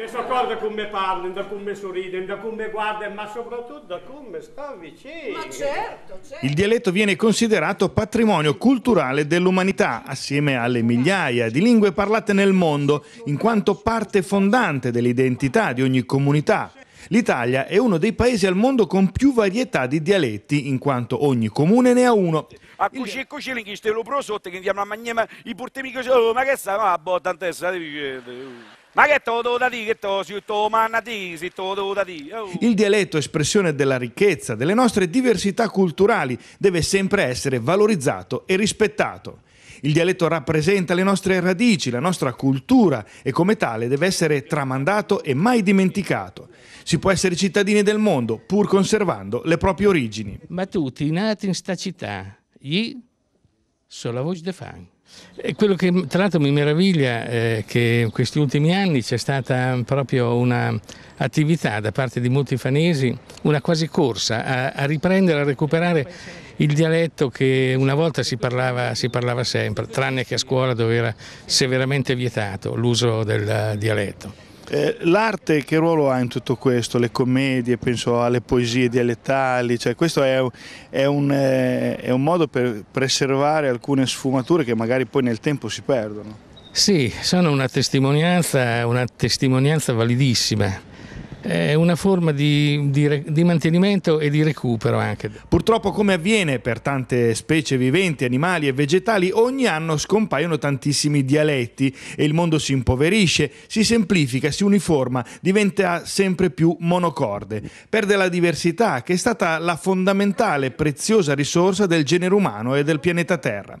Mi soccorre come parli, da come sorride, da come guarda, ma soprattutto da come sta vicino. Ma certo, certo. Il dialetto viene considerato patrimonio culturale dell'umanità, assieme alle migliaia di lingue parlate nel mondo, in quanto parte fondante dell'identità di ogni comunità. L'Italia è uno dei paesi al mondo con più varietà di dialetti, in quanto ogni comune ne ha uno. A cucina c'è cucina che ste lo prosotto, che andiamo a mangiare i portemico, oh, ma che sta, ma boh, tant'è, ma che te da dire, che te lo si te da dire. Oh. Il dialetto, espressione della ricchezza, delle nostre diversità culturali, deve sempre essere valorizzato e rispettato. Il dialetto rappresenta le nostre radici, la nostra cultura e come tale deve essere tramandato e mai dimenticato. Si può essere cittadini del mondo pur conservando le proprie origini. Ma tutti nati in sta città, io sono la voce de fan. E quello che tra l'altro mi meraviglia è eh, che in questi ultimi anni c'è stata proprio un'attività da parte di molti fanesi, una quasi corsa a, a riprendere, a recuperare il dialetto che una volta si parlava, si parlava sempre, tranne che a scuola dove era severamente vietato l'uso del dialetto. Eh, l'arte che ruolo ha in tutto questo? Le commedie, penso alle poesie dialettali, cioè questo è, è, un, eh, è un modo per preservare alcune sfumature che magari poi nel tempo si perdono. Sì, sono una testimonianza, una testimonianza validissima è una forma di, di, di, mantenimento e di recupero anche. Purtroppo come avviene per tante specie viventi, animali e vegetali, ogni anno scompaiono tantissimi dialetti e il mondo si impoverisce, si semplifica, si uniforma, diventa sempre più monocorde. Perde la diversità che è stata la fondamentale e preziosa risorsa del genere umano e del pianeta Terra.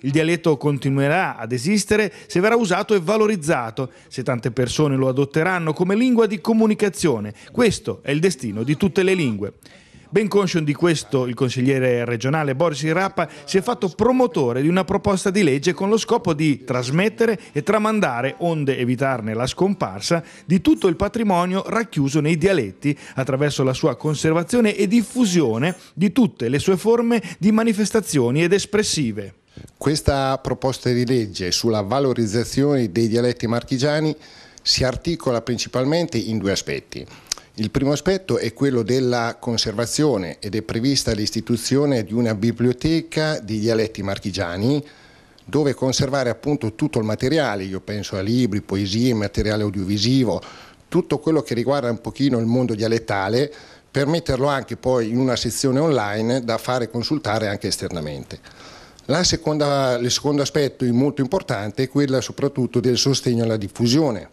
Il dialetto continuerà ad esistere se verrà usato e valorizzato, se tante persone lo adotteranno come lingua di comunicazione direzione. Questo è il destino di tutte le lingue. Ben conscio di questo, il consigliere regionale Boris Rappa si è fatto promotore di una proposta di legge con lo scopo di trasmettere e tramandare, onde evitarne la scomparsa, di tutto il patrimonio racchiuso nei dialetti, attraverso la sua conservazione e diffusione di tutte le sue forme di manifestazioni ed espressive. Questa proposta di legge sulla valorizzazione dei dialetti marchigiani si articola principalmente in due aspetti. Il primo aspetto è quello della conservazione ed è prevista l'istituzione di una biblioteca di dialetti marchigiani dove conservare appunto tutto il materiale, io penso a libri, poesie, materiale audiovisivo, tutto quello che riguarda un pochino il mondo dialettale per metterlo anche poi in una sezione online da fare consultare anche esternamente. Seconda, il secondo aspetto molto importante è quello soprattutto del sostegno alla diffusione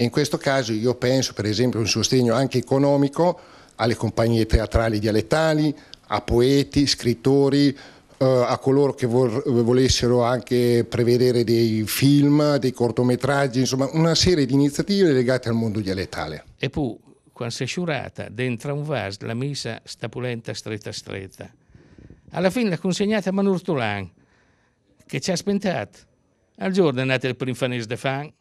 e in questo caso io penso per esempio a un sostegno anche economico alle compagnie teatrali dialettali, a poeti, scrittori, eh, a coloro che volessero anche prevedere dei film, dei cortometraggi, insomma una serie di iniziative legate al mondo dialettale. E poi, quando si è sciurata, dentro un vaso la messa sta pulenta stretta stretta. Alla fine l'ha consegnata a Manur Manurtulan, che ci ha spentato. Al giorno è nato il prinfanese de Fan,